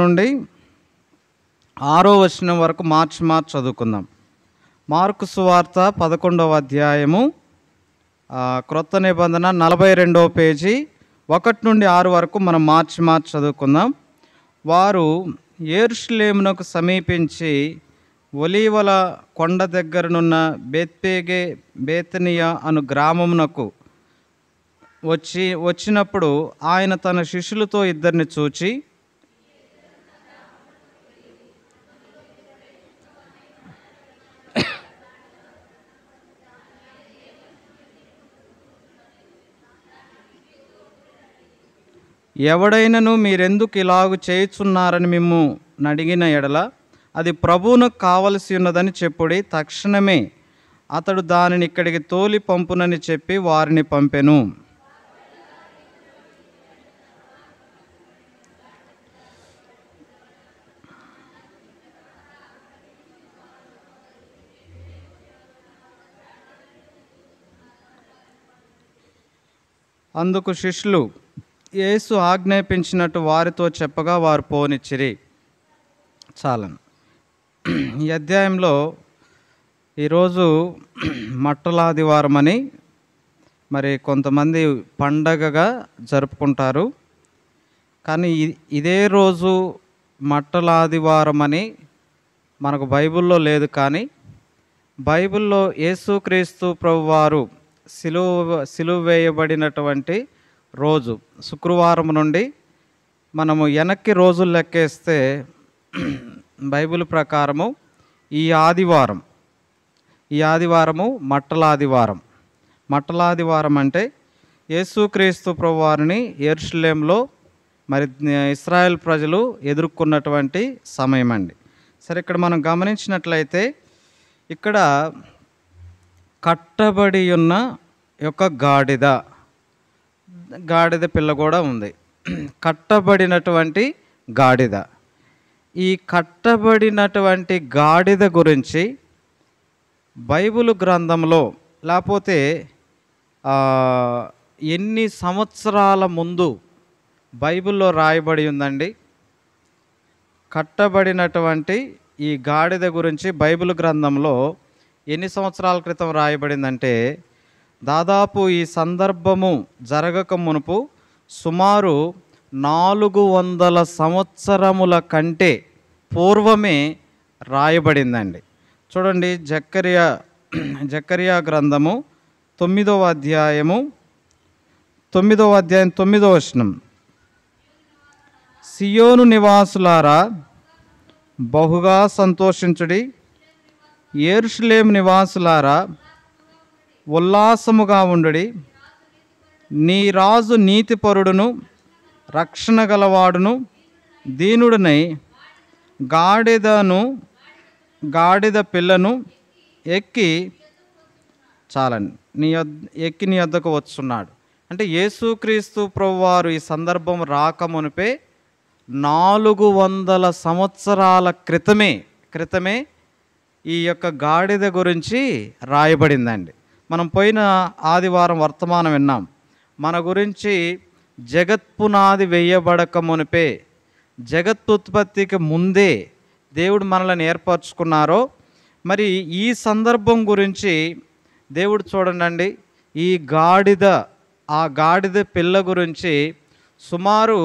నుండి ఆరో వచనం వరకు మార్చి మార్చి చదువుకుందాం మార్కు సువార్త పదకొండవ అధ్యాయము క్రొత్త నిబంధన నలభై రెండవ పేజీ ఒకటి నుండి ఆరు వరకు మనం మార్చి మార్చి చదువుకుందాం వారు ఏరుషులేమునకు సమీపించి ఒలీవల కొండ దగ్గరనున్న బెత్పేగే బేతనియా అను గ్రామమునకు వచ్చి వచ్చినప్పుడు ఆయన తన శిష్యులతో ఇద్దరిని చూచి ఎవడైనను మీరెందుకు ఇలాగు చేయుచున్నారని మిమ్ము నడిగిన ఎడల అది ప్రభువును కావలసి ఉన్నదని చెప్పుడి తక్షణమే అతడు దానిని ఇక్కడికి తోలి పంపునని చెప్పి వారిని పంపెను అందుకు శిష్యులు యేసు ఆజ్ఞాపించినట్టు వారితో చెప్పగా వారు పోనిచ్చిరి చాలను ఈ అధ్యాయంలో ఈరోజు మట్టలాదివారం అని మరి కొంతమంది పండగగా జరుపుకుంటారు కానీ ఇదే రోజు మట్టలాదివారం అని మనకు బైబిల్లో లేదు కానీ బైబిల్లో యేసుక్రీస్తు ప్రభువారు సిలువ సిలువ వేయబడినటువంటి రోజు శుక్రవారం నుండి మనము వెనక్కి రోజులు లెక్కేస్తే బైబిల్ ప్రకారము ఈ ఆదివారం ఈ ఆదివారము మట్టలాదివారం మట్టలాదివారం అంటే యేసుక్రీస్తు ప్రభువారిని ఎరుషులేంలో మరి ఇస్రాయెల్ ప్రజలు ఎదుర్కొన్నటువంటి సమయం అండి సరే ఇక్కడ మనం గమనించినట్లయితే ఇక్కడ కట్టబడి ఉన్న యొక్క గాడిద గాడిద పిల్ల కూడా ఉంది కట్టబడినటువంటి గాడిద ఈ కట్టబడినటువంటి గాడిద గురించి బైబుల్ గ్రంథంలో లేకపోతే ఎన్ని సంవత్సరాల ముందు బైబిల్లో రాయబడి ఉందండి కట్టబడినటువంటి ఈ గాడిద గురించి బైబిల్ గ్రంథంలో ఎన్ని సంవత్సరాల క్రితం రాయబడిందంటే దాదాపు ఈ సందర్భము జరగక మునుపు సుమారు నాలుగు వందల సంవత్సరముల కంటే పూర్వమే రాయబడిందండి చూడండి జక్కరియా జక్కరియా గ్రంథము తొమ్మిదవ అధ్యాయము తొమ్మిదవ అధ్యాయం తొమ్మిదవ వచనం సియోను నివాసులారా బహుగా సంతోషించుడి ఏర్షులేం నివాసులారా ఉల్లాసముగా ఉండుడి నీ రాజు నీతిపరుడును రక్షణ గలవాడును దీనుడినై గాడిదను గాడిద పిల్లను ఎక్కి చాలని నీ ఎక్కి నీ వద్దకు వస్తున్నాడు అంటే యేసుక్రీస్తు వారు ఈ సందర్భం రాకమునిపే నాలుగు వందల సంవత్సరాల క్రితమే క్రితమే ఈ యొక్క గాడిద గురించి రాయబడిందండి మనం పోయిన ఆదివారం వర్తమానం విన్నాం మన గురించి జగత్పునాది వేయబడక మునిపే ఉత్పత్తికి ముందే దేవుడు మనల్ని ఏర్పరచుకున్నారో మరి ఈ సందర్భం గురించి దేవుడు చూడండి ఈ గాడిద ఆ గాడిద పిల్ల గురించి సుమారు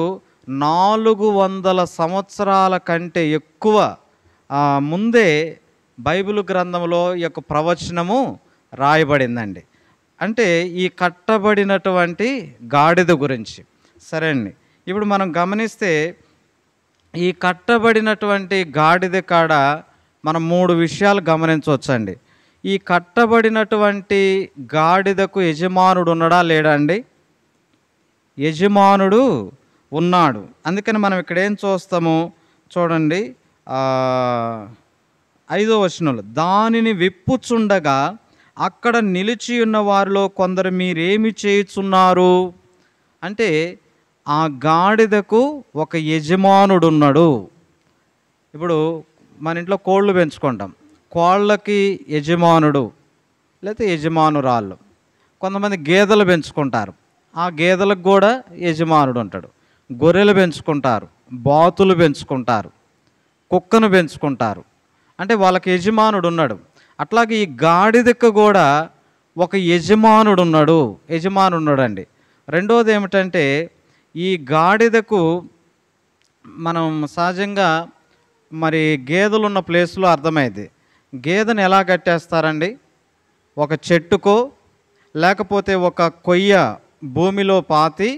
నాలుగు వందల సంవత్సరాల కంటే ఎక్కువ ముందే బైబిల్ గ్రంథంలో యొక్క ప్రవచనము రాయబడిందండి అంటే ఈ కట్టబడినటువంటి గాడిద గురించి సరే అండి ఇప్పుడు మనం గమనిస్తే ఈ కట్టబడినటువంటి గాడిద కాడ మనం మూడు విషయాలు గమనించవచ్చండి ఈ కట్టబడినటువంటి గాడిదకు యజమానుడు ఉన్నాడా లేడా అండి యజమానుడు ఉన్నాడు అందుకని మనం ఇక్కడ ఏం చూస్తాము చూడండి ఐదో వచనంలో దానిని విప్పుచుండగా అక్కడ నిలిచి ఉన్న వారిలో కొందరు మీరేమి చేయుచున్నారు అంటే ఆ గాడిదకు ఒక యజమానుడు ఉన్నాడు ఇప్పుడు మన ఇంట్లో కోళ్ళు పెంచుకుంటాం కోళ్ళకి యజమానుడు లేకపోతే యజమానురాళ్ళు కొంతమంది గేదెలు పెంచుకుంటారు ఆ గేదెలకు కూడా యజమానుడు ఉంటాడు గొర్రెలు పెంచుకుంటారు బాతులు పెంచుకుంటారు కుక్కను పెంచుకుంటారు అంటే వాళ్ళకి యజమానుడు ఉన్నాడు అట్లాగే ఈ గాడిదకు కూడా ఒక యజమానుడు ఉన్నాడు యజమానుడు ఉన్నాడండి రెండోది ఏమిటంటే ఈ గాడిదకు మనం సహజంగా మరి గేదెలు ఉన్న ప్లేస్లో అర్థమైంది గేదెను ఎలా కట్టేస్తారండి ఒక చెట్టుకో లేకపోతే ఒక కొయ్య భూమిలో పాతి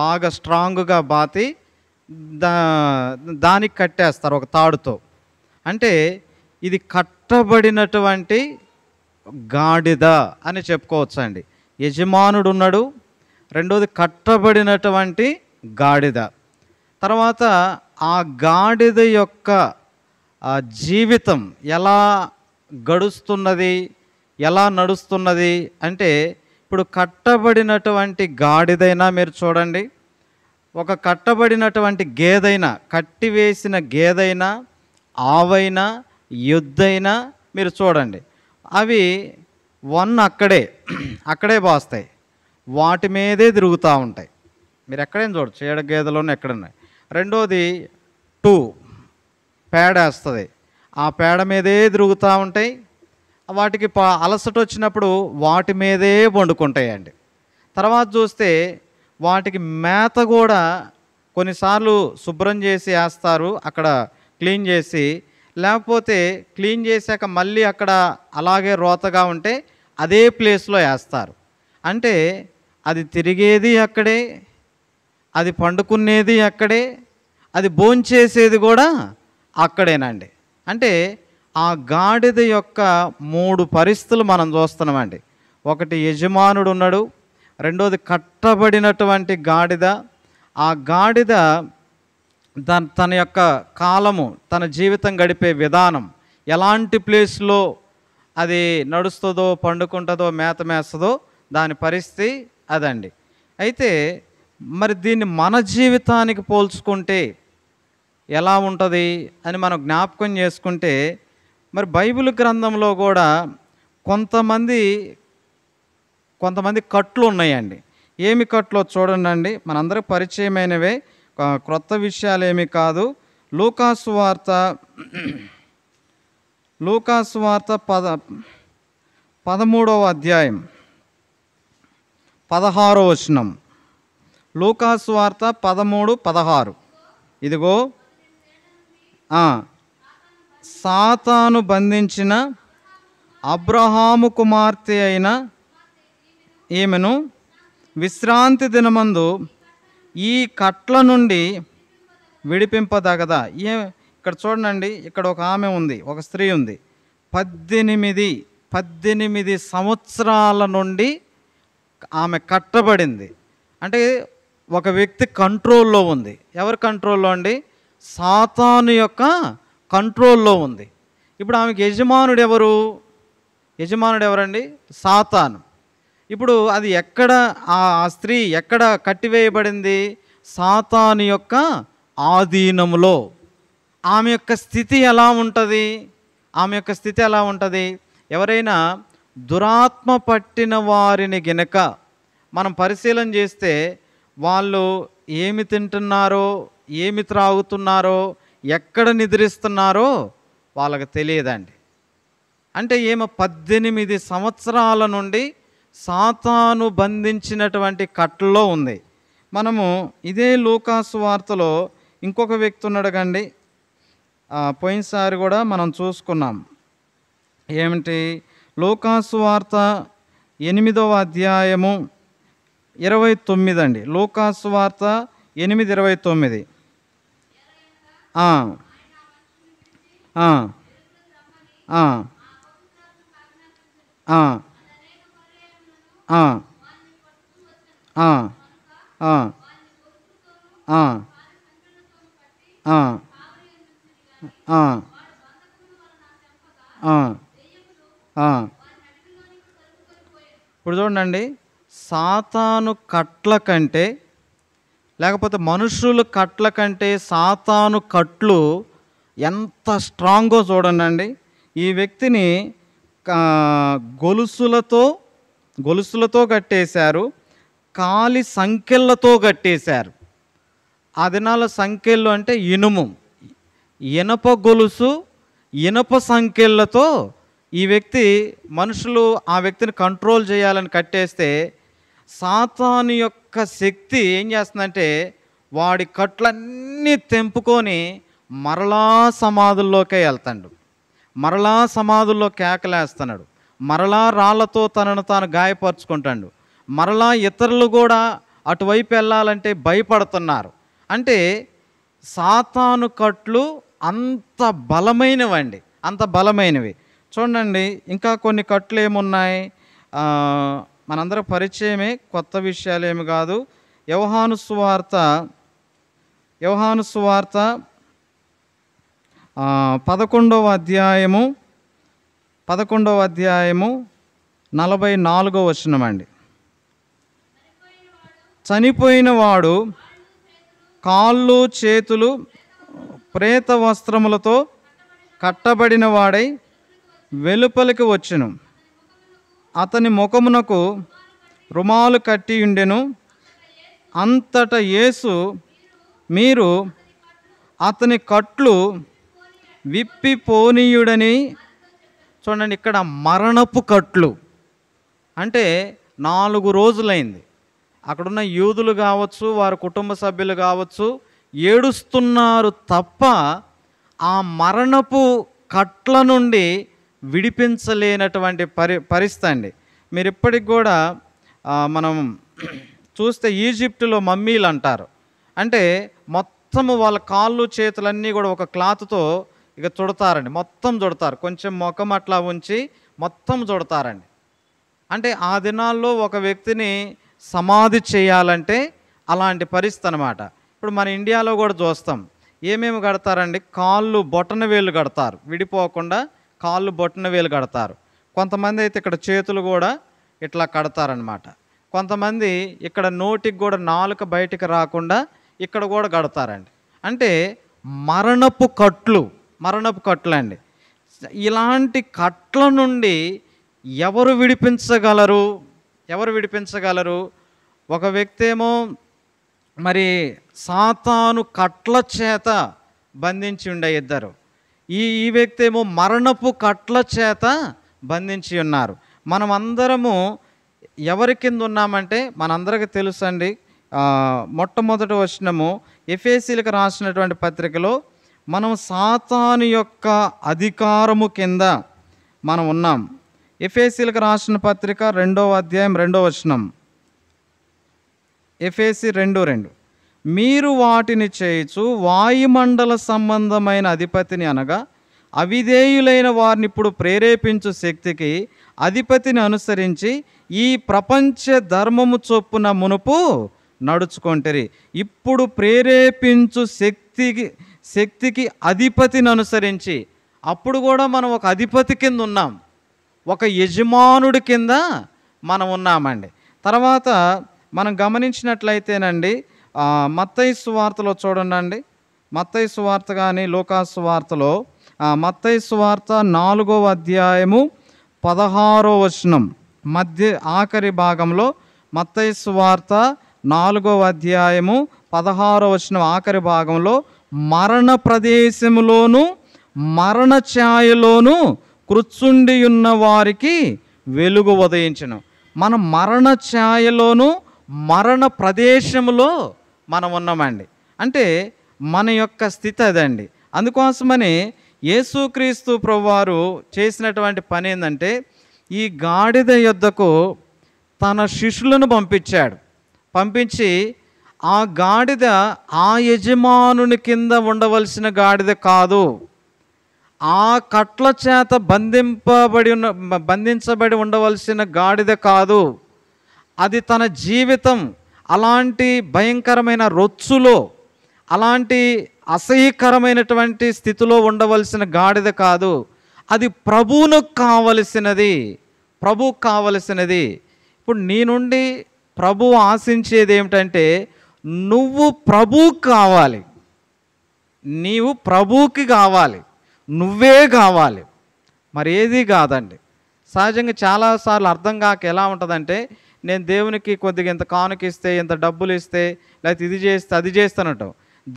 బాగా స్ట్రాంగ్గా బాతి దా దానికి కట్టేస్తారు ఒక తాడుతో అంటే ఇది కట్టబడినటువంటి గాడిద అని చెప్పుకోవచ్చండి యజమానుడు ఉన్నాడు రెండోది కట్టబడినటువంటి గాడిద తర్వాత ఆ గాడిద యొక్క జీవితం ఎలా గడుస్తున్నది ఎలా నడుస్తున్నది అంటే ఇప్పుడు కట్టబడినటువంటి గాడిదైనా మీరు చూడండి ఒక కట్టబడినటువంటి గేదైనా కట్టివేసిన గేదైనా ఆవైనా ఎద్దైనా మీరు చూడండి అవి వన్ అక్కడే అక్కడే బాస్తాయి వాటి మీదే తిరుగుతూ ఉంటాయి మీరు ఎక్కడైనా చూడచ్చు ఏడ గేదెలోనే ఎక్కడున్నాయి రెండోది టూ పేడ వేస్తుంది ఆ పేడ మీదే తిరుగుతూ ఉంటాయి వాటికి అలసట వచ్చినప్పుడు వాటి మీదే వండుకుంటాయండి తర్వాత చూస్తే వాటికి మేత కూడా కొన్నిసార్లు శుభ్రం చేసి వేస్తారు అక్కడ క్లీన్ చేసి లేకపోతే క్లీన్ చేశాక మళ్ళీ అక్కడ అలాగే రోతగా ఉంటే అదే ప్లేస్లో వేస్తారు అంటే అది తిరిగేది అక్కడే అది పండుకునేది అక్కడే అది భోంచేసేది కూడా అక్కడేనండి అంటే ఆ గాడిద యొక్క మూడు పరిస్థితులు మనం చూస్తున్నామండి ఒకటి యజమానుడు ఉన్నాడు రెండోది కట్టబడినటువంటి గాడిద ఆ గాడిద తన తన యొక్క కాలము తన జీవితం గడిపే విధానం ఎలాంటి ప్లేస్లో అది నడుస్తుందో పండుకుంటుందో మేత మేస్తుందో దాని పరిస్థితి అదండి అయితే మరి దీన్ని మన జీవితానికి పోల్చుకుంటే ఎలా ఉంటుంది అని మనం జ్ఞాపకం చేసుకుంటే మరి బైబిల్ గ్రంథంలో కూడా కొంతమంది కొంతమంది కట్లు ఉన్నాయండి ఏమి కట్లో చూడండి మనందరూ పరిచయమైనవే క్రొత్త ఏమి కాదు లూకాసు వార్త లూకాసు వార్త పద పదమూడవ అధ్యాయం పదహారో వచనం లూకాసు వార్త పదమూడు పదహారు ఇదిగో సాతాను బంధించిన అబ్రహాము కుమార్తె అయిన ఈమెను విశ్రాంతి దినమందు ఈ కట్ల నుండి విడిపింపదగదా ఏ ఇక్కడ చూడండి ఇక్కడ ఒక ఆమె ఉంది ఒక స్త్రీ ఉంది పద్దెనిమిది పద్దెనిమిది సంవత్సరాల నుండి ఆమె కట్టబడింది అంటే ఒక వ్యక్తి కంట్రోల్లో ఉంది ఎవరి కంట్రోల్లో అండి సాతాను యొక్క కంట్రోల్లో ఉంది ఇప్పుడు ఆమెకి యజమానుడు ఎవరు యజమానుడు ఎవరండి సాతాను ఇప్పుడు అది ఎక్కడ ఆ స్త్రీ ఎక్కడ కట్టివేయబడింది సాతాను యొక్క ఆధీనంలో ఆమె యొక్క స్థితి ఎలా ఉంటుంది ఆమె యొక్క స్థితి ఎలా ఉంటుంది ఎవరైనా దురాత్మ పట్టిన వారిని గినక మనం పరిశీలన చేస్తే వాళ్ళు ఏమి తింటున్నారో ఏమి త్రాగుతున్నారో ఎక్కడ నిద్రిస్తున్నారో వాళ్ళకి తెలియదండి అంటే ఏమో పద్దెనిమిది సంవత్సరాల నుండి సాతాను బంధించినటువంటి కట్టలో ఉంది మనము ఇదే లూకాసు వార్తలో ఇంకొక వ్యక్తి ఉన్నాడు కండి పోయినసారి కూడా మనం చూసుకున్నాం ఏమిటి లూకాసు వార్త ఎనిమిదవ అధ్యాయము ఇరవై తొమ్మిది అండి లూకాసు వార్త ఎనిమిది ఇరవై తొమ్మిది ఇప్పుడు చూడండి సాతాను కట్ల కంటే లేకపోతే మనుషుల కట్ల కంటే సాతాను కట్లు ఎంత స్ట్రాంగో చూడండి ఈ వ్యక్తిని గొలుసులతో గొలుసులతో కట్టేశారు కాలి సంఖ్యలతో కట్టేశారు అదనాల సంఖ్యలు అంటే ఇనుము ఇనప గొలుసు ఇనప సంఖ్యలతో ఈ వ్యక్తి మనుషులు ఆ వ్యక్తిని కంట్రోల్ చేయాలని కట్టేస్తే సాతాను యొక్క శక్తి ఏం చేస్తుందంటే వాడి కట్లన్నీ తెంపుకొని మరలా సమాధుల్లోకే వెళ్తాడు మరలా సమాధుల్లో కేకలేస్తున్నాడు మరలా రాళ్లతో తనను తాను గాయపరుచుకుంటాడు మరలా ఇతరులు కూడా అటువైపు వెళ్ళాలంటే భయపడుతున్నారు అంటే సాతాను కట్లు అంత బలమైనవండి అంత బలమైనవి చూడండి ఇంకా కొన్ని కట్లు ఏమున్నాయి మనందరం పరిచయమే కొత్త విషయాలు ఏమి కాదు యవహాను సువార్త యవహాను సువార్త పదకొండవ అధ్యాయము పదకొండవ అధ్యాయము నలభై నాలుగో వచనమండి చనిపోయిన వాడు కాళ్ళు చేతులు ప్రేత వస్త్రములతో కట్టబడిన వాడై వెలుపలికి వచ్చెను అతని ముఖమునకు రుమాలు కట్టి ఉండెను అంతట యేసు మీరు అతని కట్లు విప్పిపోనీయుడని చూడండి ఇక్కడ మరణపు కట్లు అంటే నాలుగు రోజులైంది అక్కడున్న యూదులు కావచ్చు వారి కుటుంబ సభ్యులు కావచ్చు ఏడుస్తున్నారు తప్ప ఆ మరణపు కట్ల నుండి విడిపించలేనటువంటి పరి పరిస్థితి అండి మీరు ఇప్పటికి కూడా మనం చూస్తే ఈజిప్టులో మమ్మీలు అంటారు అంటే మొత్తము వాళ్ళ కాళ్ళు చేతులన్నీ కూడా ఒక క్లాత్తో ఇక చుడతారండి మొత్తం చుడతారు కొంచెం ముఖం అట్లా ఉంచి మొత్తం చుడతారండి అంటే ఆ దినాల్లో ఒక వ్యక్తిని సమాధి చేయాలంటే అలాంటి పరిస్థితి అనమాట ఇప్పుడు మన ఇండియాలో కూడా చూస్తాం ఏమేమి కడతారండి కాళ్ళు బొటన వేలు కడతారు విడిపోకుండా కాళ్ళు బొటన వేలు కడతారు కొంతమంది అయితే ఇక్కడ చేతులు కూడా ఇట్లా కడతారనమాట కొంతమంది ఇక్కడ నోటికి కూడా నాలుక బయటికి రాకుండా ఇక్కడ కూడా కడతారండి అంటే మరణపు కట్లు మరణపు కట్టలండి ఇలాంటి కట్ల నుండి ఎవరు విడిపించగలరు ఎవరు విడిపించగలరు ఒక వ్యక్తి ఏమో మరి సాతాను కట్ల చేత బంధించి ఉండే ఇద్దరు ఈ ఈ వ్యక్తి ఏమో మరణపు కట్ల చేత బంధించి ఉన్నారు మనమందరము ఎవరి కింద ఉన్నామంటే మనందరికీ తెలుసండి మొట్టమొదటి వచ్చినము ఎఫ్ఏసీలకు రాసినటువంటి పత్రికలో మనం సాతాను యొక్క అధికారము కింద మనం ఉన్నాం ఎఫ్ఏసీలకు రాసిన పత్రిక రెండవ అధ్యాయం రెండో వచనం ఎఫ్ఏసి రెండు రెండు మీరు వాటిని చేయుచు వాయుమండల సంబంధమైన అధిపతిని అనగా అవిధేయులైన వారిని ఇప్పుడు ప్రేరేపించు శక్తికి అధిపతిని అనుసరించి ఈ ప్రపంచ ధర్మము చొప్పున మునుపు నడుచుకుంటరి ఇప్పుడు ప్రేరేపించు శక్తికి శక్తికి అధిపతిని అనుసరించి అప్పుడు కూడా మనం ఒక అధిపతి కింద ఉన్నాం ఒక యజమానుడి కింద మనం ఉన్నామండి తర్వాత మనం గమనించినట్లయితేనండి మత్తయ్య సువార్తలో చూడండి మత్తయ్య సువార్త కానీ లోకాసు వార్తలో మత్తయ్య సువార్త నాలుగవ అధ్యాయము పదహారో వచనం మధ్య ఆఖరి భాగంలో మత్తయ్య సువార్త నాలుగవ అధ్యాయము పదహారో వచనం ఆఖరి భాగంలో మరణ ప్రదేశములోను మరణ ఛాయలోను కృత్సుండి ఉన్న వారికి వెలుగు ఉదయించను మన మరణ ఛాయలోను మరణ ప్రదేశంలో మనం ఉన్నామండి అంటే మన యొక్క స్థితి అదండి అందుకోసమని యేసుక్రీస్తు ప్రభువారు చేసినటువంటి పని ఏంటంటే ఈ గాడిద యుద్ధకు తన శిష్యులను పంపించాడు పంపించి ఆ గాడిద ఆ యజమానుని కింద ఉండవలసిన గాడిద కాదు ఆ కట్ల చేత బంధింపబడి ఉన్న బంధించబడి ఉండవలసిన గాడిద కాదు అది తన జీవితం అలాంటి భయంకరమైన రొచ్చులో అలాంటి అసహ్యకరమైనటువంటి స్థితిలో ఉండవలసిన గాడిద కాదు అది ప్రభువును కావలసినది ప్రభు కావలసినది ఇప్పుడు నీ నుండి ప్రభు ఆశించేది ఏమిటంటే నువ్వు ప్రభు కావాలి నీవు ప్రభుకి కావాలి నువ్వే కావాలి మరి ఏది కాదండి సహజంగా చాలాసార్లు అర్థం కాక ఎలా ఉంటుందంటే నేను దేవునికి కొద్దిగా ఇంత కానుక ఇస్తే ఇంత డబ్బులు ఇస్తే లేకపోతే ఇది చేస్తే అది చేస్తానట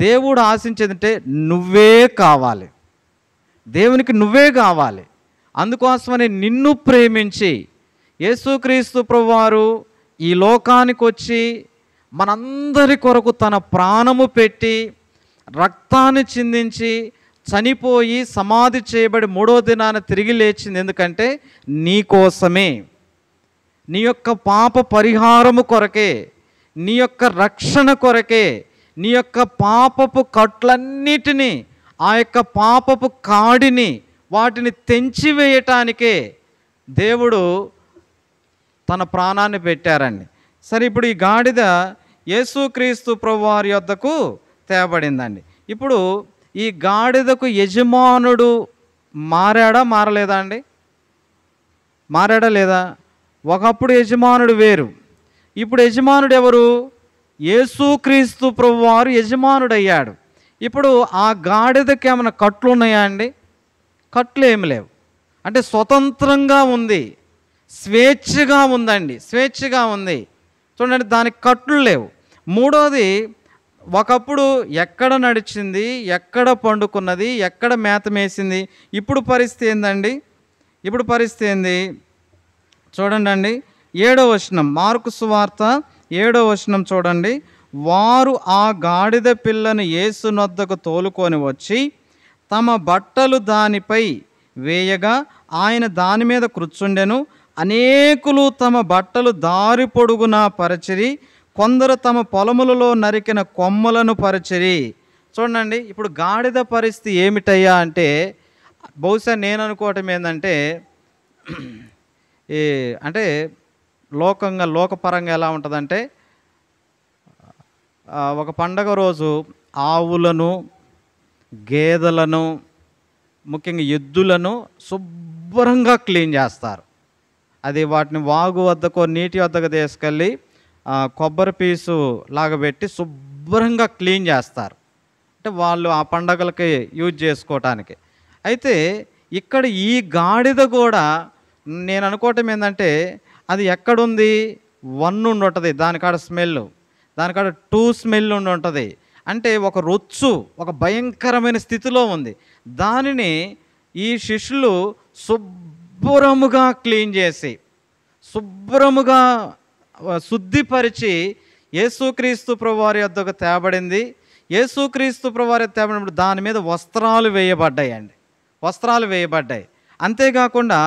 దేవుడు ఆశించేది అంటే నువ్వే కావాలి దేవునికి నువ్వే కావాలి అందుకోసమని నిన్ను ప్రేమించి యేసుక్రీస్తు ప్రభువారు ఈ లోకానికి వచ్చి మనందరి కొరకు తన ప్రాణము పెట్టి రక్తాన్ని చిందించి చనిపోయి సమాధి చేయబడి మూడో దినాన్ని తిరిగి లేచింది ఎందుకంటే నీ కోసమే నీ యొక్క పాప పరిహారము కొరకే నీ యొక్క రక్షణ కొరకే నీ యొక్క పాపపు కట్లన్నిటినీ ఆ యొక్క పాపపు కాడిని వాటిని తెంచివేయటానికే దేవుడు తన ప్రాణాన్ని పెట్టారండి సరే ఇప్పుడు ఈ గాడిద యేసుక్రీస్తు ప్రభువారి యొద్దకు తేబడిందండి ఇప్పుడు ఈ గాడిదకు యజమానుడు మారాడా మారలేదా అండి మారాడా లేదా ఒకప్పుడు యజమానుడు వేరు ఇప్పుడు యజమానుడు ఎవరు యేసుక్రీస్తు ప్రభువారు యజమానుడు అయ్యాడు ఇప్పుడు ఆ గాడిదకి ఏమైనా కట్లు ఉన్నాయా అండి కట్లు ఏమి లేవు అంటే స్వతంత్రంగా ఉంది స్వేచ్ఛగా ఉందండి స్వేచ్ఛగా ఉంది చూడండి దానికి కట్లు లేవు మూడోది ఒకప్పుడు ఎక్కడ నడిచింది ఎక్కడ పండుకున్నది ఎక్కడ మేత మేసింది ఇప్పుడు పరిస్థితి ఏందండి ఇప్పుడు పరిస్థితి ఏంది చూడండి అండి ఏడో వచనం మార్కు సువార్త ఏడో వచనం చూడండి వారు ఆ గాడిద పిల్లను ఏసునొద్దకు తోలుకొని వచ్చి తమ బట్టలు దానిపై వేయగా ఆయన దాని మీద కూర్చుండెను అనేకులు తమ బట్టలు దారి పొడుగునా పరచిరి కొందరు తమ పొలములలో నరికిన కొమ్మలను పరిచిరి చూడండి ఇప్పుడు గాడిద పరిస్థితి ఏమిటయ్యా అంటే బహుశా నేను అనుకోవటం ఏంటంటే ఈ అంటే లోకంగా లోకపరంగా ఎలా ఉంటుందంటే ఒక పండగ రోజు ఆవులను గేదెలను ముఖ్యంగా ఎద్దులను శుభ్రంగా క్లీన్ చేస్తారు అది వాటిని వాగు వద్దకో నీటి వద్దకు తీసుకెళ్ళి కొబ్బరి పీసు లాగబెట్టి శుభ్రంగా క్లీన్ చేస్తారు అంటే వాళ్ళు ఆ పండగలకి యూజ్ చేసుకోవటానికి అయితే ఇక్కడ ఈ గాడిద కూడా నేను అనుకోవటం ఏంటంటే అది ఎక్కడుంది వన్ ఉండి ఉంటుంది దానికాడ స్మెల్ దానికాడ టూ స్మెల్ ఉండి ఉంటుంది అంటే ఒక రొచ్చు ఒక భయంకరమైన స్థితిలో ఉంది దానిని ఈ శిష్యులు శుభ్రముగా క్లీన్ చేసి శుభ్రముగా శుద్ధిపరిచి యేసుక్రీస్తు ప్రభువారి వద్దకు తేబడింది యేసుక్రీస్తు ప్రభువారి తేబడినప్పుడు దాని మీద వస్త్రాలు వేయబడ్డాయి అండి వస్త్రాలు వేయబడ్డాయి అంతేకాకుండా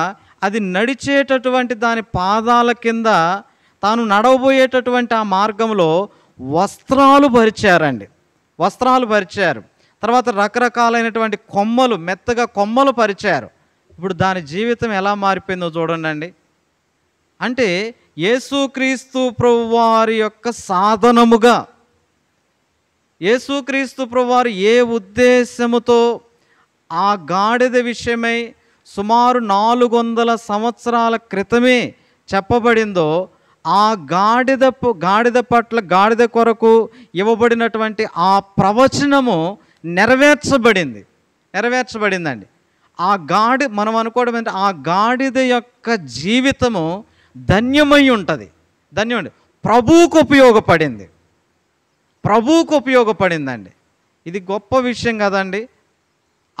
అది నడిచేటటువంటి దాని పాదాల కింద తాను నడవబోయేటటువంటి ఆ మార్గంలో వస్త్రాలు పరిచారండి వస్త్రాలు పరిచారు తర్వాత రకరకాలైనటువంటి కొమ్మలు మెత్తగా కొమ్మలు పరిచారు ఇప్పుడు దాని జీవితం ఎలా మారిపోయిందో చూడండి అంటే యేసుక్రీస్తు వారి యొక్క సాధనముగా యేసుక్రీస్తు ప్రభువారు ఏ ఉద్దేశముతో ఆ గాడిద విషయమై సుమారు నాలుగు వందల సంవత్సరాల క్రితమే చెప్పబడిందో ఆ గాడిద గాడిద పట్ల గాడిద కొరకు ఇవ్వబడినటువంటి ఆ ప్రవచనము నెరవేర్చబడింది నెరవేర్చబడిందండి ఆ గాడి మనం అనుకోవడం ఏంటంటే ఆ గాడిద యొక్క జీవితము ధన్యమై ఉంటుంది ధన్యమండి ప్రభువుకు ఉపయోగపడింది ప్రభువుకు ఉపయోగపడిందండి ఇది గొప్ప విషయం కదండి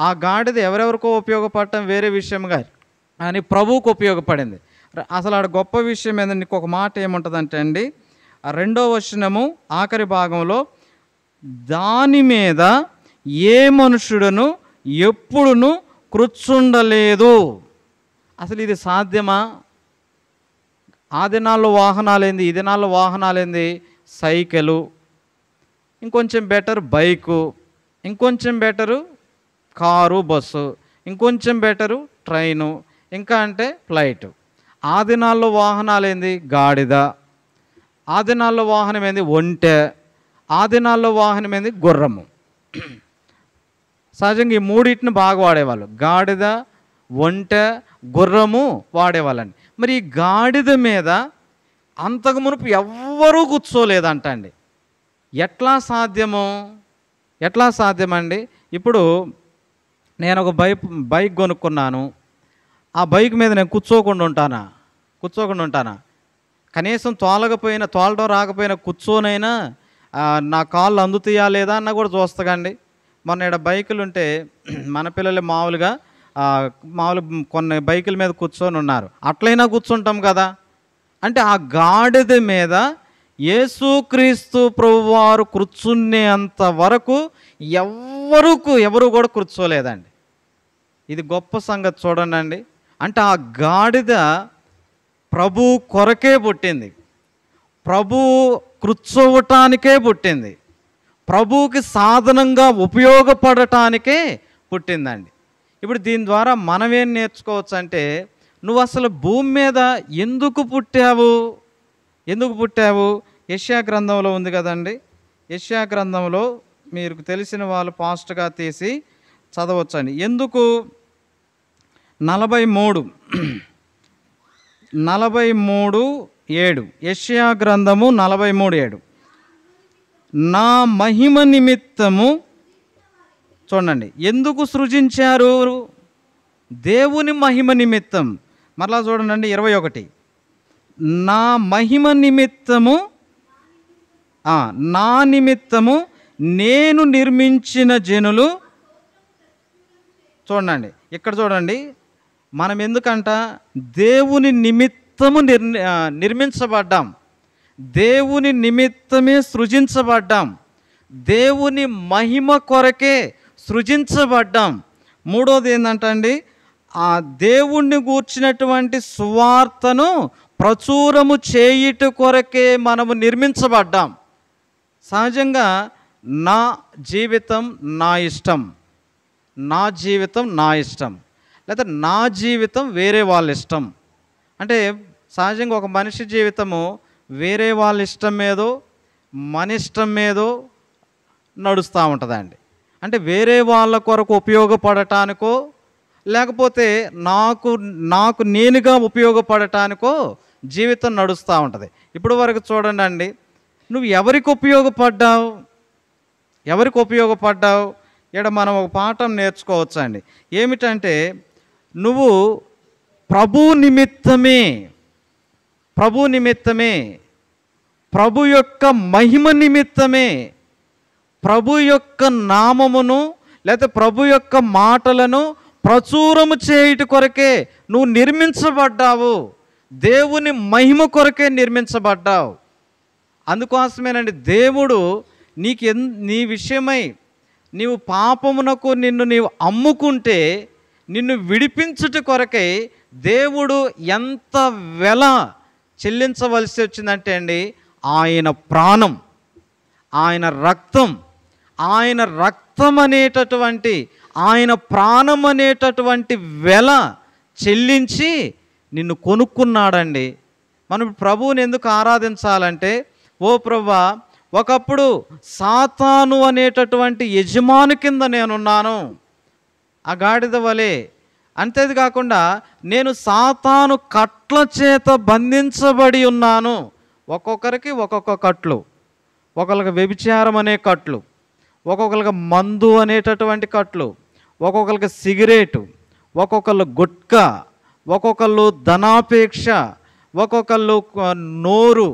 ఆ గాడిద ఎవరెవరికో ఉపయోగపడటం వేరే విషయం కాదు కానీ ప్రభువుకు ఉపయోగపడింది అసలు ఆడ గొప్ప విషయం ఏంటంటే ఒక మాట ఏముంటుందంటే అండి రెండో వచనము ఆఖరి భాగంలో దాని మీద ఏ మనుషుడను ఎప్పుడును కృచ్చుండలేదు అసలు ఇది సాధ్యమా ఆ దినాల్లో వాహనాలేంది ఈ దినాల్లో వాహనాలేంది సైకిలు ఇంకొంచెం బెటర్ బైకు ఇంకొంచెం బెటరు కారు బస్సు ఇంకొంచెం బెటరు ట్రైను ఇంకా అంటే ఫ్లైట్ ఆ దినాల్లో వాహనాలు ఏంది గాడిద ఆ దినాల్లో వాహనం ఏంది ఒంటె ఆ దినాల్లో వాహనం ఏంది గుర్రము సహజంగా ఈ మూడింటిని బాగా వాడేవాళ్ళు గాడిద ఒంటె గుర్రము వాడేవాళ్ళని మరి ఈ గాడిద మీద అంతకు మునుపు ఎవ్వరూ కూర్చోలేదంట అండి ఎట్లా సాధ్యమో ఎట్లా సాధ్యమండి ఇప్పుడు నేను ఒక బైక్ బైక్ కొనుక్కున్నాను ఆ బైక్ మీద నేను కూర్చోకుండా ఉంటానా కూర్చోకుండా ఉంటానా కనీసం తోలకపోయినా తోలడం రాకపోయినా కూర్చోనైనా నా కాళ్ళు అందుతాయా లేదా అన్న కూడా చూస్తకండి మొన్న ఇక్కడ బైకులు ఉంటే మన పిల్లలు మామూలుగా మామూలు కొన్ని బైకుల మీద కూర్చొని ఉన్నారు అట్లయినా కూర్చుంటాం కదా అంటే ఆ గాడిద మీద యేసుక్రీస్తు ప్రభువారు కూర్చునేంత వరకు ఎవరుకు ఎవరు కూడా కూర్చోలేదండి ఇది గొప్ప సంగతి చూడండి అంటే ఆ గాడిద ప్రభు కొరకే పుట్టింది ప్రభు కృచ్చోవటానికే పుట్టింది ప్రభువుకి సాధనంగా ఉపయోగపడటానికే పుట్టిందండి ఇప్పుడు దీని ద్వారా మనమేం నేర్చుకోవచ్చు అంటే నువ్వు అసలు భూమి మీద ఎందుకు పుట్టావు ఎందుకు పుట్టావు యష్యా గ్రంథంలో ఉంది కదండి యష్యా గ్రంథంలో మీకు తెలిసిన వాళ్ళు పాస్ట్గా తీసి చదవచ్చండి ఎందుకు నలభై మూడు నలభై మూడు ఏడు యష్యా గ్రంథము నలభై మూడు ఏడు నా మహిమ నిమిత్తము చూడండి ఎందుకు సృజించారు దేవుని మహిమ నిమిత్తం మరలా చూడండి ఇరవై ఒకటి నా మహిమ నిమిత్తము నా నిమిత్తము నేను నిర్మించిన జనులు చూడండి ఇక్కడ చూడండి మనం ఎందుకంట దేవుని నిమిత్తము నిర్మించబడ్డాం దేవుని నిమిత్తమే సృజించబడ్డాం దేవుని మహిమ కొరకే సృజించబడ్డాం మూడోది ఏంటంటండి ఆ దేవుణ్ణి గూర్చినటువంటి సువార్తను ప్రచురము చేయుట కొరకే మనము నిర్మించబడ్డాం సహజంగా నా జీవితం నా ఇష్టం నా జీవితం నా ఇష్టం లేదా నా జీవితం వేరే వాళ్ళ ఇష్టం అంటే సహజంగా ఒక మనిషి జీవితము వేరే వాళ్ళ ఇష్టం మీదో మన ఇష్టం మీదో నడుస్తూ ఉంటుందండి అంటే వేరే వాళ్ళ కొరకు ఉపయోగపడటానికో లేకపోతే నాకు నాకు నేనుగా ఉపయోగపడటానికో జీవితం నడుస్తూ ఉంటుంది ఇప్పుడు వరకు చూడండి అండి నువ్వు ఎవరికి ఉపయోగపడ్డావు ఎవరికి ఉపయోగపడ్డావు ఇక్కడ మనం ఒక పాఠం నేర్చుకోవచ్చండి ఏమిటంటే నువ్వు ప్రభు నిమిత్తమే ప్రభు నిమిత్తమే ప్రభు యొక్క మహిమ నిమిత్తమే ప్రభు యొక్క నామమును లేకపోతే ప్రభు యొక్క మాటలను ప్రచురము చేయుట కొరకే నువ్వు నిర్మించబడ్డావు దేవుని మహిమ కొరకే నిర్మించబడ్డావు అందుకోసమేనండి దేవుడు నీకు ఎన్ నీ విషయమై నీవు పాపమునకు నిన్ను నీవు అమ్ముకుంటే నిన్ను విడిపించుట కొరకై దేవుడు ఎంత వెల చెల్లించవలసి వచ్చిందంటే అండి ఆయన ప్రాణం ఆయన రక్తం ఆయన రక్తం అనేటటువంటి ఆయన ప్రాణం అనేటటువంటి వెల చెల్లించి నిన్ను కొనుక్కున్నాడండి మనం ప్రభువుని ఎందుకు ఆరాధించాలంటే ఓ ప్రభా ఒకప్పుడు సాతాను అనేటటువంటి యజమాను కింద నేనున్నాను ఆ గాడిద వలె అంతేది కాకుండా నేను సాతాను కట్ల చేత బంధించబడి ఉన్నాను ఒక్కొక్కరికి ఒక్కొక్క కట్లు ఒకరికి వ్యభిచారం అనే కట్లు ఒక్కొక్కరికి మందు అనేటటువంటి కట్లు ఒక్కొక్కరికి సిగరెటు ఒక్కొక్కళ్ళు గుట్కా ఒక్కొక్కళ్ళు ధనాపేక్ష ఒక్కొక్కళ్ళు నోరు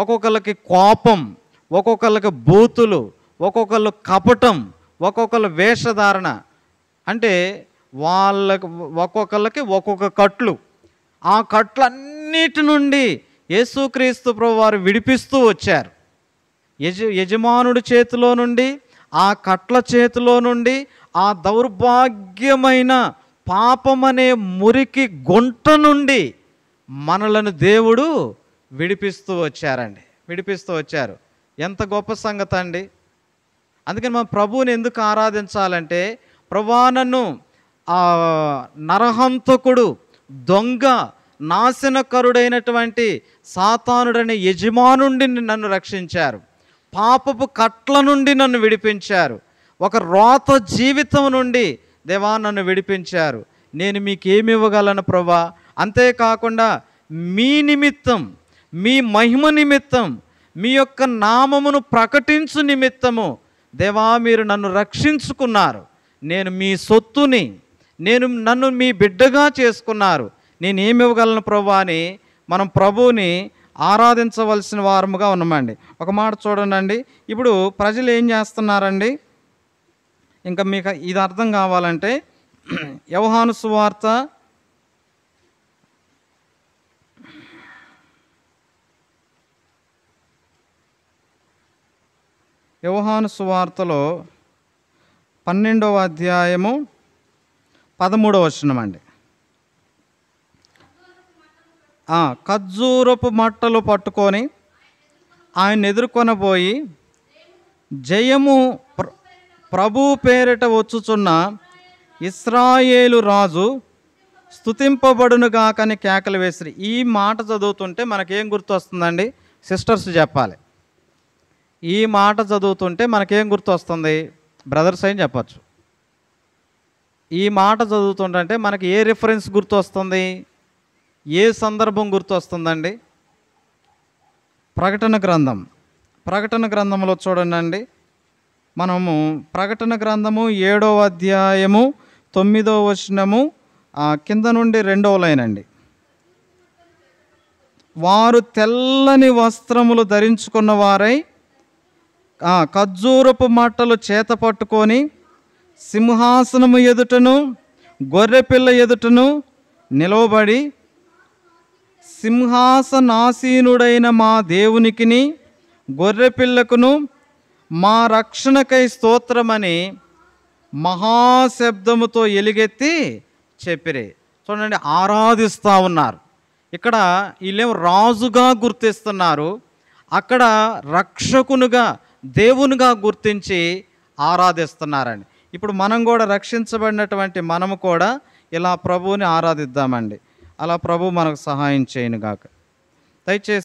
ఒక్కొక్కళ్ళకి కోపం ఒక్కొక్కళ్ళకి బూతులు ఒక్కొక్కళ్ళు కపటం ఒక్కొక్కళ్ళ వేషధారణ అంటే వాళ్ళకి ఒక్కొక్కళ్ళకి ఒక్కొక్క కట్లు ఆ కట్లన్నిటి నుండి యేసుక్రీస్తు ప్రభు వారు విడిపిస్తూ వచ్చారు యజ యజమానుడి చేతిలో నుండి ఆ కట్ల చేతిలో నుండి ఆ దౌర్భాగ్యమైన పాపమనే మురికి గుంట నుండి మనలను దేవుడు విడిపిస్తూ వచ్చారండి విడిపిస్తూ వచ్చారు ఎంత గొప్ప సంగతి అండి అందుకని మన ప్రభువుని ఎందుకు ఆరాధించాలంటే ప్రభా ఆ నరహంతకుడు దొంగ నాశనకరుడైనటువంటి సాతానుడనే యజమానుండి నన్ను రక్షించారు పాపపు కట్ల నుండి నన్ను విడిపించారు ఒక రోత జీవితం నుండి దేవా నన్ను విడిపించారు నేను మీకు ఏమి ఇవ్వగలను ప్రభా అంతేకాకుండా మీ నిమిత్తం మీ మహిమ నిమిత్తం మీ యొక్క నామమును ప్రకటించు నిమిత్తము దేవా మీరు నన్ను రక్షించుకున్నారు నేను మీ సొత్తుని నేను నన్ను మీ బిడ్డగా చేసుకున్నారు నేను ఏమి ఇవ్వగలను ప్రభా అని మనం ప్రభువుని ఆరాధించవలసిన వారముగా ఉన్నామండి ఒక మాట చూడండి ఇప్పుడు ప్రజలు ఏం చేస్తున్నారండి ఇంకా మీకు ఇది అర్థం కావాలంటే యవహాను సువార్త యవహాను సువార్తలో పన్నెండవ అధ్యాయము పదమూడవ వచనం అండి ఖజ్జూరపు మట్టలు పట్టుకొని ఆయన ఎదుర్కొనబోయి జయము ప్రభు పేరిట వచ్చుచున్న ఇస్రాయేలు రాజు స్థుతింపబడునుగాకని కేకలు వేసిరి ఈ మాట చదువుతుంటే మనకేం గుర్తు వస్తుందండి సిస్టర్స్ చెప్పాలి ఈ మాట చదువుతుంటే మనకేం గుర్తు వస్తుంది బ్రదర్స్ అని చెప్పచ్చు ఈ మాట చదువుతుంటే మనకి ఏ రిఫరెన్స్ గుర్తు వస్తుంది ఏ సందర్భం గుర్తొస్తుందండి ప్రకటన గ్రంథం ప్రకటన గ్రంథంలో చూడండి మనము ప్రకటన గ్రంథము ఏడో అధ్యాయము తొమ్మిదో వచనము కింద నుండి రెండవ లైన్ అండి వారు తెల్లని వస్త్రములు ధరించుకున్న వారై ఖజ్జూరపు మట్టలు చేత పట్టుకొని సింహాసనము ఎదుటను గొర్రెపిల్ల ఎదుటను నిలవబడి సింహాసనాశీనుడైన మా దేవునికిని గొర్రెపిల్లకును మా రక్షణకై స్తోత్రమని మహాశబ్దముతో ఎలుగెత్తి చెప్పిరే చూడండి ఆరాధిస్తూ ఉన్నారు ఇక్కడ వీళ్ళేం రాజుగా గుర్తిస్తున్నారు అక్కడ రక్షకునుగా దేవునిగా గుర్తించి ఆరాధిస్తున్నారండి ఇప్పుడు మనం కూడా రక్షించబడినటువంటి మనము కూడా ఇలా ప్రభువుని ఆరాధిద్దామండి అలా ప్రభు మనకు సహాయం చేయను గాక దయచేసి